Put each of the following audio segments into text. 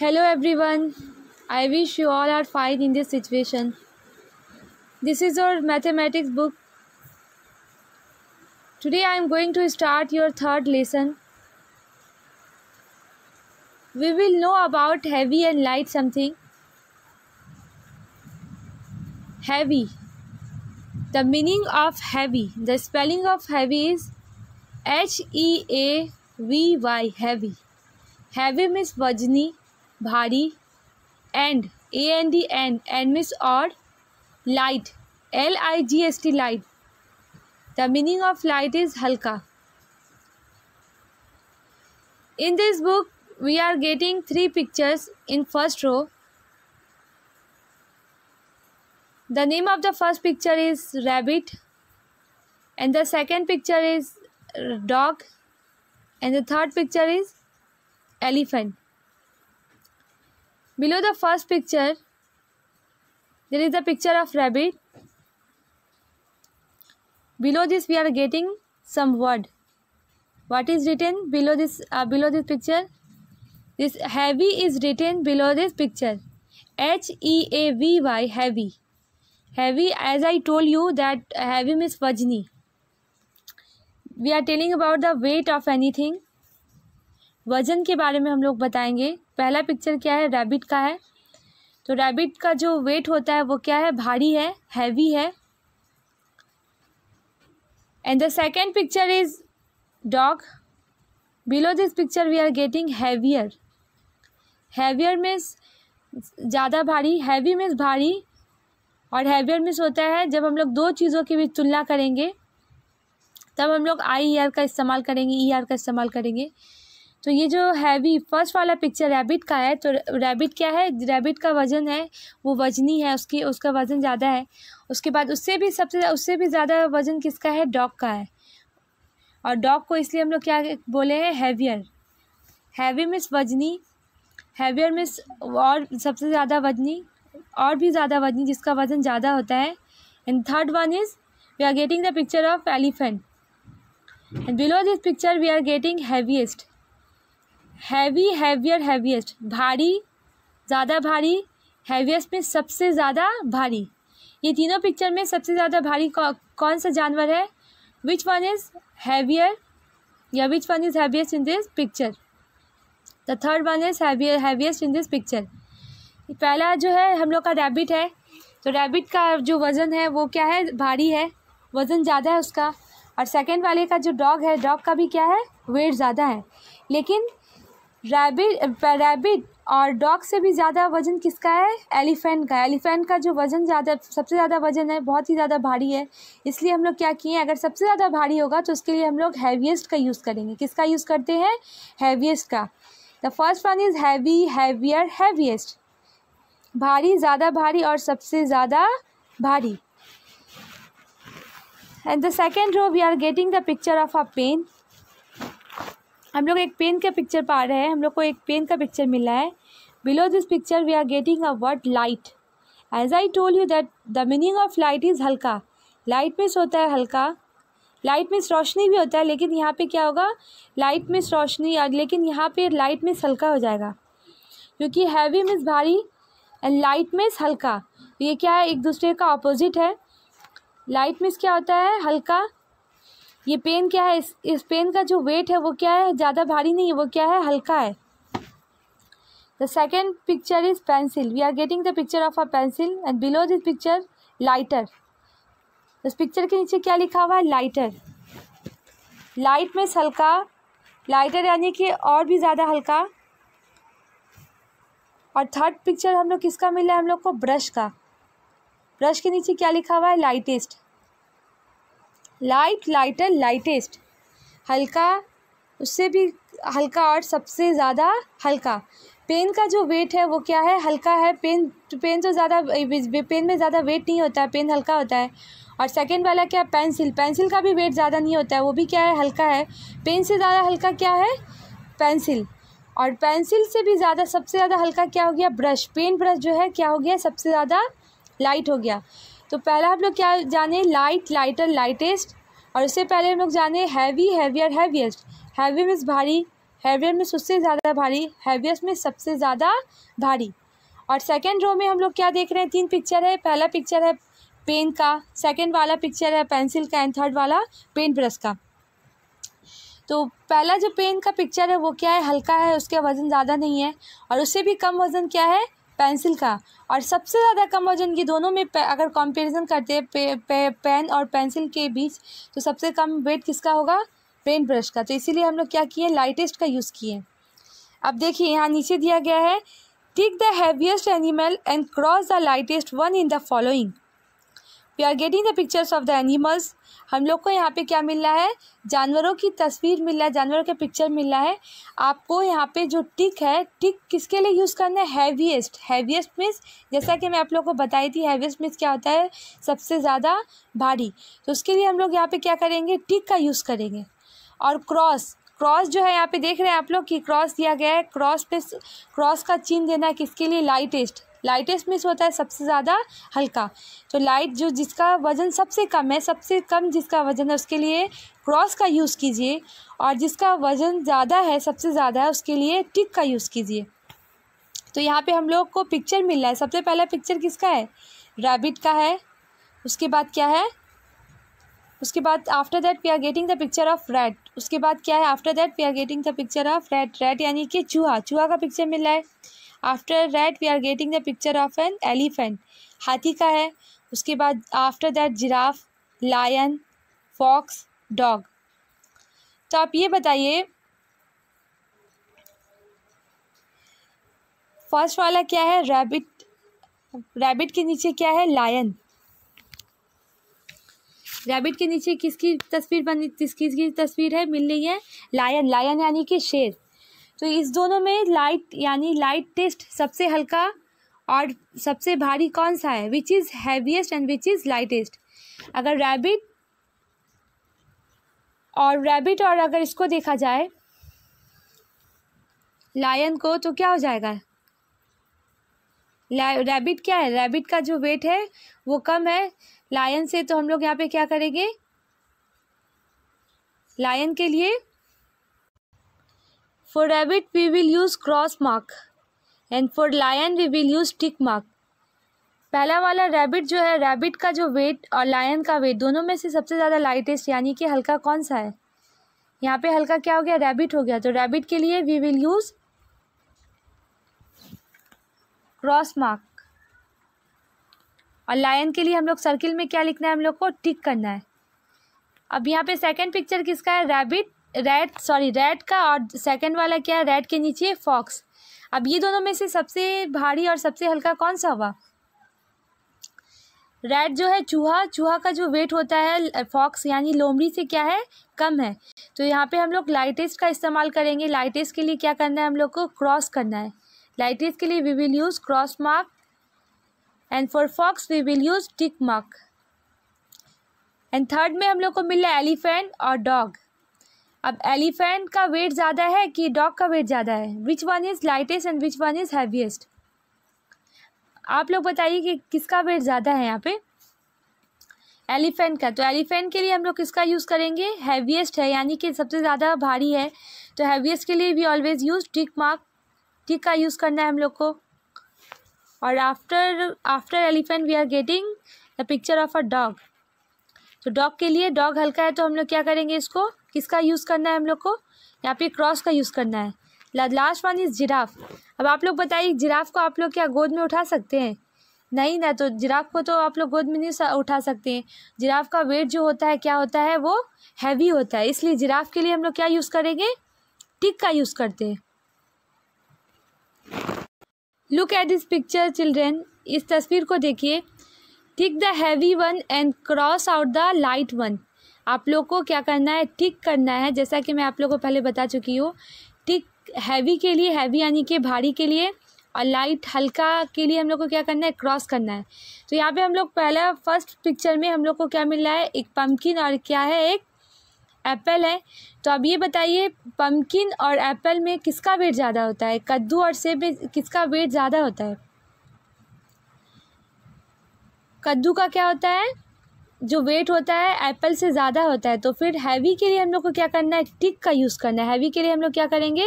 hello everyone i wish you all are fine in this situation this is your mathematics book today i am going to start your third lesson we will know about heavy and light something heavy the meaning of heavy the spelling of heavy is h e a v y heavy heavy means vajni भारी and A N D and and light. और light L I G S T light in this book we are getting three pictures in first row the name of the first picture is rabbit and the second picture is dog and the third picture is elephant below the first picture there is a picture of rabbit below this we are getting some word what is written below this uh, below this picture this heavy is written below this picture h e a v y heavy heavy as i told you that heavy means vajni we are telling about the weight of anything वजन के बारे में हम लोग बताएंगे पहला picture क्या है रैबिट का है तो रैबिट का जो वेट होता है वो क्या है भारी है हैवी है and the second picture is dog below this picture we are getting heavier heavier means ज़्यादा भारी हैवी मीन्स भारी और हैवियर मीन्स होता है जब हम लोग दो चीज़ों के बीच तुलना करेंगे तब हम लोग आई ई आर का इस्तेमाल करेंगे ई e आर का इस्तेमाल करेंगे तो ये जो हैवी फर्स्ट वाला पिक्चर रैबिट का है तो रैबिट क्या है रैबिट का वज़न है वो वजनी है उसकी उसका वज़न ज़्यादा है उसके बाद उससे भी सबसे उससे भी ज़्यादा वज़न किसका है डॉग का है और डॉग को इसलिए हम लोग क्या बोले हैं हैवियर हैवी मिस वजनी हैवियर मिस और सबसे ज़्यादा वजनी और भी ज़्यादा वजनी जिसका वज़न ज़्यादा होता है and third one is we are getting the picture of elephant and below this picture we are getting heaviest heavy heavier heaviest भारी ज़्यादा भारी हैवीएस्ट में सबसे ज़्यादा भारी ये तीनों पिक्चर में सबसे ज़्यादा भारी कौ, कौन सा जानवर है विच वन इज़ हैवियर या which one is heaviest in this picture the third one is heavier heaviest in this picture पहला जो है हम लोग का रैबिट है तो रैबिट का जो वज़न है वो क्या है भारी है वज़न ज़्यादा है उसका और सेकेंड वाले का जो डॉग है डॉग का भी क्या है वेट ज़्यादा है लेकिन Uh, रैबिट रैबिट और डॉग से भी ज़्यादा वज़न किसका है एलिफेंट का एलिफेंट का जो वज़न ज़्यादा सबसे ज़्यादा वज़न है बहुत ही ज़्यादा भारी है इसलिए हम लोग क्या किए अगर सबसे ज़्यादा भारी होगा तो उसके लिए हम लोग हैवीएस्ट का यूज़ करेंगे किसका यूज़ करते हैं हैवीएस्ट का the first one is heavy heavier heaviest भारी ज़्यादा भारी और सबसे ज़्यादा भारी and the second row we are getting the picture of a pen हम लोग एक पेन का पिक्चर पा रहे हैं हम लोग को एक पेन का पिक्चर मिला है below this picture we are getting a word light as I told you that the meaning of light is हल्का लाइट मिस होता है हल्का लाइट मिस रोशनी भी होता है लेकिन यहाँ पे क्या होगा लाइट मिस रोशनी लेकिन यहाँ पे लाइट मिस हल्का हो जाएगा क्योंकि हैवी मिस भारी एंड लाइट मिस हल्का ये क्या है एक दूसरे का अपोजिट है लाइट मिस क्या होता है हल्का ये पेन क्या है इस इस पेन का जो वेट है वो क्या है ज़्यादा भारी नहीं है वो क्या है हल्का है the second picture is pencil we are getting the picture of a pencil and below this picture lighter इस पिक्चर के नीचे क्या लिखा हुआ है लाइटर लाइट में हल्का लाइटर यानी कि और भी ज़्यादा हल्का और थर्ड पिक्चर हम लोग किसका मिला है हम लोग को ब्रश का ब्रश के नीचे क्या लिखा हुआ है लाइटेस्ट लाइट लाइटर लाइटेस्ट हल्का उससे भी हल्का और सबसे ज़्यादा हल्का पेन का जो वेट है वो क्या है हल्का है पेन पेन तो ज़्यादा पेन में ज़्यादा वेट नहीं होता है पेन हल्का होता है और सेकेंड वाला क्या पेंसिल पेंसिल का भी वेट ज़्यादा नहीं होता है वो भी क्या है हल्का है पेन से ज़्यादा हल्का क्या है पेंसिल और पेंसिल से भी ज़्यादा सबसे ज़्यादा हल्का क्या हो गया ब्रश पेन ब्रश जो है क्या हो गया सबसे ज़्यादा लाइट हो गया तो पहला हम लोग क्या जाने लाइट लाइटर लाइटेस्ट और इससे पहले हम लोग जाने heavy heavier heaviest heavy means भारी हैवियर में उससे ज़्यादा भारी हैवियस्ट में सबसे ज़्यादा भारी और सेकेंड रो में हम लोग क्या देख रहे हैं तीन पिक्चर है पहला पिक्चर है पेन का सेकेंड वाला पिक्चर है पेंसिल का एंड थर्ड वाला पेन ब्रश का तो पहला जो पेन का पिक्चर है वो क्या है हल्का है उसका वज़न ज़्यादा नहीं है और उससे भी कम वज़न क्या है पेंसिल का और सबसे ज़्यादा कम वजन की दोनों में अगर कंपैरिजन करते हैं पे, पे, पेन और पेंसिल के बीच तो सबसे कम वेट किसका होगा पेन ब्रश का तो इसीलिए हम लोग क्या किए लाइटेस्ट का यूज़ किए अब देखिए यहाँ नीचे दिया गया है tick the heaviest animal and cross the lightest one in the following we are getting the pictures of the animals हम लोग को यहाँ पे क्या मिल रहा है जानवरों की तस्वीर मिल रहा है जानवरों का पिक्चर मिल रहा है आपको यहाँ पे जो टिक है टिक किसके लिए यूज़ करना है हैवीएस्ट हैवीएस्ट मीन्स जैसा कि मैं आप लोग को बताई थी हैवीएस्ट मीन्स क्या होता है सबसे ज़्यादा भारी तो उसके लिए हम लोग यहाँ पे क्या करेंगे टिक का यूज़ करेंगे और क्रॉस क्रॉस जो है यहाँ पे देख रहे हैं आप लोग कि क्रॉस दिया गया है क्रॉस पे क्रॉस का चिन्ह देना है किसके लिए लाइटेस्ट लाइटेस्ट मिस होता है सबसे ज़्यादा हल्का तो लाइट जो जिसका वज़न सबसे कम है सबसे कम जिसका वज़न है उसके लिए क्रॉस का यूज़ कीजिए और जिसका वज़न ज़्यादा है सबसे ज़्यादा है उसके लिए टिक का यूज़ कीजिए तो यहाँ पे हम लोग को पिक्चर मिल रहा है सबसे पहला पिक्चर किसका है रैबिट का है उसके बाद क्या है उसके बाद after that we are getting the picture of rat उसके बाद क्या है after that we are getting the picture of rat rat यानी कि चूहा चूहा का पिक्चर मिल रहा है after that we are getting the picture of an elephant हाथी का है उसके बाद after that giraffe lion fox dog तो आप ये बताइए फर्स्ट वाला क्या है रैबिट रैबिट के नीचे क्या है लायन रैबिट के नीचे किसकी तस्वीर बनी किसकी तस्वीर है मिल रही है लायन लायन यानी कि शेर तो इस दोनों में लाइट यानी लाइट टेस्ट सबसे हल्का और सबसे भारी कौन सा है which is heaviest and which is lightest अगर रैबिट और रैबिट और अगर इसको देखा जाए लायन को तो क्या हो जाएगा रैबिट क्या है रैबिट का जो वेट है वो कम है लायन से तो हम लोग यहाँ पे क्या करेंगे लायन के लिए For rabbit we will use cross mark and for lion we will use tick mark. पहला वाला रैबिट जो है रैबिट का जो वेट और लायन का वेट दोनों में से सबसे ज़्यादा लाइटेस्ट यानी कि हल्का कौन सा है यहाँ पे हल्का क्या हो गया रैबिट हो गया तो रैबिट के लिए we will use cross mark और लायन के लिए हम लोग सर्किल में क्या लिखना है हम लोग को टिक करना है अब यहाँ पे सेकंड पिक्चर किसका है रैबिट रेड सॉरी रेड का और सेकंड वाला क्या है रेड के नीचे फॉक्स अब ये दोनों में से सबसे भारी और सबसे हल्का कौन सा हुआ रेड जो है चूहा चूहा का जो वेट होता है फॉक्स यानी लोमड़ी से क्या है कम है तो यहाँ पे हम लोग लाइटेस्ट का इस्तेमाल करेंगे लाइटेस्ट के लिए क्या करना है हम लोग को क्रॉस करना है लाइटेस्ट के लिए we will use cross mark and for fox we will use tick mark and third में हम लोग को मिला एलिफेंट और डॉग अब एलिफेंट का वेट ज़्यादा है कि डॉग का वेट ज़्यादा है which one is lightest and which one is heaviest आप लोग बताइए कि किसका वेट ज़्यादा है यहाँ पे एलिफेंट का तो एलिफेंट के लिए हम लोग किसका यूज़ करेंगे हैवीएस्ट है यानी कि सबसे ज़्यादा भारी है तो हैवीएस्ट के लिए भी always use tick mark tick का यूज़ करना है हम लोग को और after after elephant we are getting the picture of a dog तो डॉग के लिए डॉग हल्का है तो हम लोग क्या करेंगे इसको किसका यूज़ करना है हम लोग को यहाँ पे क्रॉस का यूज़ करना है लास्ट वन इज़ जिराफ अब आप लोग बताइए जिराफ को आप लोग क्या गोद में उठा सकते हैं नहीं ना तो जिराफ को तो आप लोग गोद में नहीं उठा सकते हैं जिराफ का वेट जो होता है क्या होता है वो हैवी होता है इसलिए जिराफ के लिए हम लोग क्या यूज़ करेंगे टिक का यूज़ करते हैं look at this picture children इस तस्वीर को देखिए tick the heavy one and cross out the light one आप लोग को क्या करना है टिक करना है जैसा कि मैं आप लोग को पहले बता चुकी हूँ टिक हैवी के लिए हैवी यानी कि भारी के लिए और लाइट हल्का के लिए हम लोग को क्या करना है क्रॉस करना है तो यहाँ पे हम लोग पहला फर्स्ट पिक्चर में हम लोग को क्या मिल रहा है एक पम्पकिन और क्या है एक एप्पल है तो अब ये बताइए पम्पकिन और एप्पल में किसका वेट ज़्यादा होता है कद्दू और सेब में किसका वेट ज़्यादा होता है कद्दू का क्या होता है जो वेट होता है एप्पल से ज़्यादा होता है तो फिर हैवी के लिए हम लोग को क्या करना है टिक का यूज़ करना है हैवी के लिए हम लोग क्या करेंगे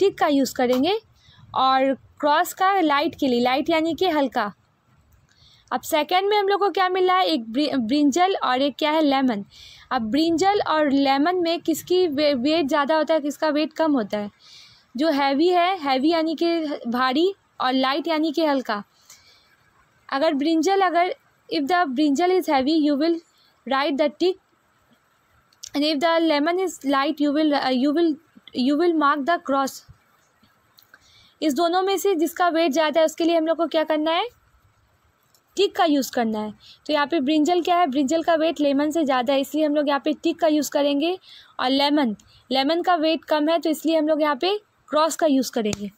टिक का यूज़ करेंगे और क्रॉस का लाइट के लिए लाइट यानी कि हल्का अब सेकेंड में हम लोग को क्या मिला है एक ब्रिंजल और एक क्या है लेमन अब ब्रिंजल और लेमन में किसकी वेट ज़्यादा होता है किसका वेट कम होता है जो हैवी है हैवी यानी कि भारी और लाइट यानी कि हल्का अगर ब्रिंजल अगर if the brinjal is heavy you will write the tick and if the lemon is light you will uh, you will you will mark the cross इस दोनों में से जिसका वेट ज़्यादा है उसके लिए हम लोग को क्या करना है टिक का यूज़ करना है तो यहाँ पे ब्रिंजल क्या है ब्रिंजल का वेट लेमन से ज़्यादा है इसलिए हम लोग यहाँ पे टिक का यूज़ करेंगे और लेमन लेमन का वेट कम है तो इसलिए हम लोग यहाँ पे क्रॉस का यूज़ करेंगे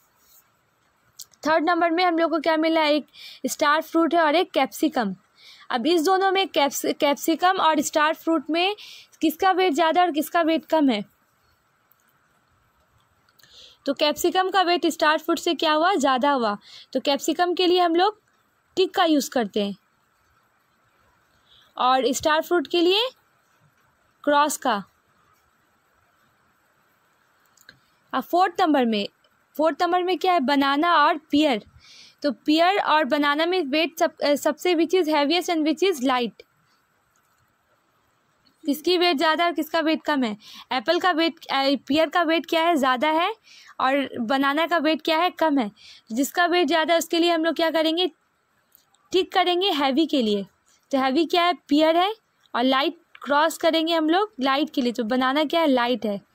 थर्ड नंबर में हम लोग को क्या मिला है एक स्टार फ्रूट है और एक कैप्सिकम अब इस दोनों में कैप्स कैप्सिकम और स्टार फ्रूट में किसका वेट ज़्यादा और किसका वेट कम है तो कैप्सिकम का वेट स्टार फ्रूट से क्या हुआ ज़्यादा हुआ तो कैप्सिकम के लिए हम लोग टिक का यूज़ करते हैं और स्टार फ्रूट के लिए क्रॉस का अब फोर्थ नंबर में फोर्थ नंबर में क्या है बनाना और पियर तो पियर और बनाना में वेट सब सबसे which is heaviest and which is light किसकी वेट ज़्यादा है और किसका वेट कम है एप्पल का वेट पियर का वेट क्या है ज़्यादा है और बनाना का वेट क्या है कम है जिसका वेट ज़्यादा है उसके लिए हम लोग क्या करेंगे ठीक करेंगे हैवी के लिए तो हैवी क्या है पियर है और लाइट क्रॉस करेंगे हम लोग लाइट के लिए तो बनाना क्या है लाइट है